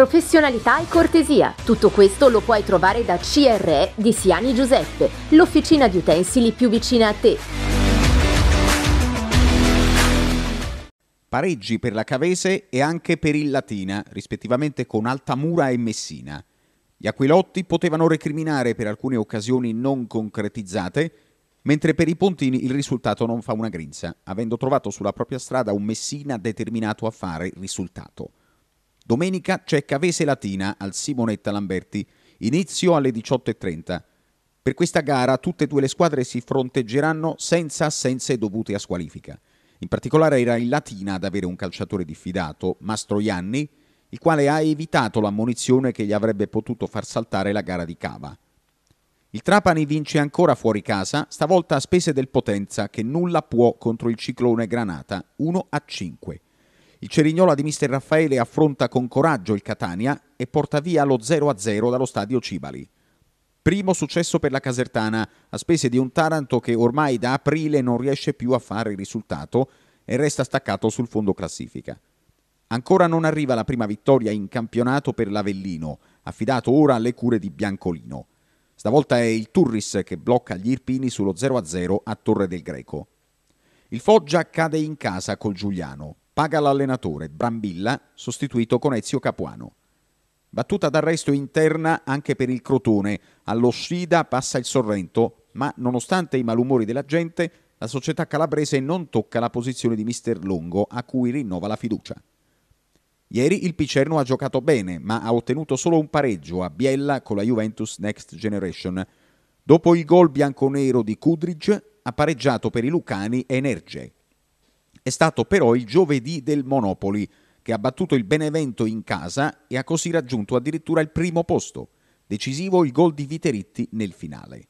professionalità e cortesia. Tutto questo lo puoi trovare da CRE di Siani Giuseppe, l'officina di utensili più vicina a te. Pareggi per la Cavese e anche per il Latina, rispettivamente con Altamura e Messina. Gli Aquilotti potevano recriminare per alcune occasioni non concretizzate, mentre per i Pontini il risultato non fa una grinza, avendo trovato sulla propria strada un Messina determinato a fare risultato. Domenica c'è Cavese Latina al Simonetta Lamberti, inizio alle 18.30. Per questa gara tutte e due le squadre si fronteggeranno senza assenze dovute a squalifica. In particolare era il Latina ad avere un calciatore diffidato, Mastroianni, il quale ha evitato l'ammonizione che gli avrebbe potuto far saltare la gara di Cava. Il Trapani vince ancora fuori casa, stavolta a spese del Potenza che nulla può contro il ciclone Granata, 1 a 5. Il Cerignola di mister Raffaele affronta con coraggio il Catania e porta via lo 0-0 dallo stadio Cibali. Primo successo per la Casertana, a spese di un Taranto che ormai da aprile non riesce più a fare il risultato e resta staccato sul fondo classifica. Ancora non arriva la prima vittoria in campionato per l'Avellino, affidato ora alle cure di Biancolino. Stavolta è il Turris che blocca gli Irpini sullo 0-0 a Torre del Greco. Il Foggia cade in casa col Giuliano. Paga l'allenatore, Brambilla, sostituito con Ezio Capuano. Battuta d'arresto interna anche per il Crotone. Allo Sfida passa il Sorrento, ma nonostante i malumori della gente, la società calabrese non tocca la posizione di Mister Longo, a cui rinnova la fiducia. Ieri il Picerno ha giocato bene, ma ha ottenuto solo un pareggio a Biella con la Juventus Next Generation. Dopo il gol bianconero di Kudridge, ha pareggiato per i Lucani Energe. È stato però il giovedì del Monopoli, che ha battuto il Benevento in casa e ha così raggiunto addirittura il primo posto, decisivo il gol di Viteritti nel finale.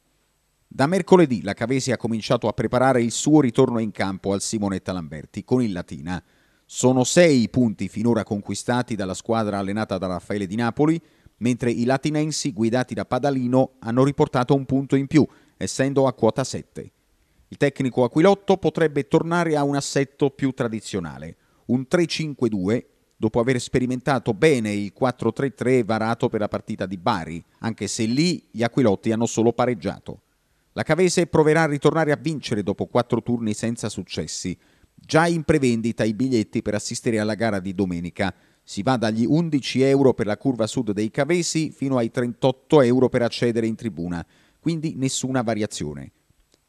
Da mercoledì la Cavesi ha cominciato a preparare il suo ritorno in campo al Simonetta Lamberti con il Latina. Sono sei i punti finora conquistati dalla squadra allenata da Raffaele di Napoli, mentre i latinensi guidati da Padalino hanno riportato un punto in più, essendo a quota 7. Il tecnico Aquilotto potrebbe tornare a un assetto più tradizionale, un 3-5-2 dopo aver sperimentato bene il 4-3-3 varato per la partita di Bari, anche se lì gli Aquilotti hanno solo pareggiato. La Cavese proverà a ritornare a vincere dopo quattro turni senza successi. Già in prevendita i biglietti per assistere alla gara di domenica. Si va dagli 11 euro per la curva sud dei Cavesi fino ai 38 euro per accedere in tribuna, quindi nessuna variazione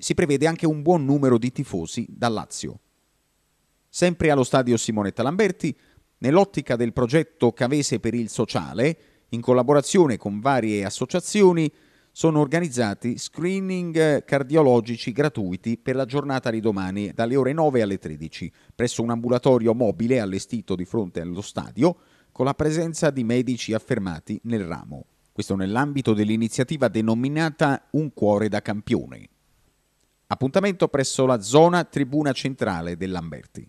si prevede anche un buon numero di tifosi da Lazio. Sempre allo stadio Simonetta Lamberti, nell'ottica del progetto Cavese per il Sociale, in collaborazione con varie associazioni, sono organizzati screening cardiologici gratuiti per la giornata di domani dalle ore 9 alle 13 presso un ambulatorio mobile allestito di fronte allo stadio con la presenza di medici affermati nel ramo. Questo nell'ambito dell'iniziativa denominata Un cuore da campione. Appuntamento presso la zona tribuna centrale dell'Amberti.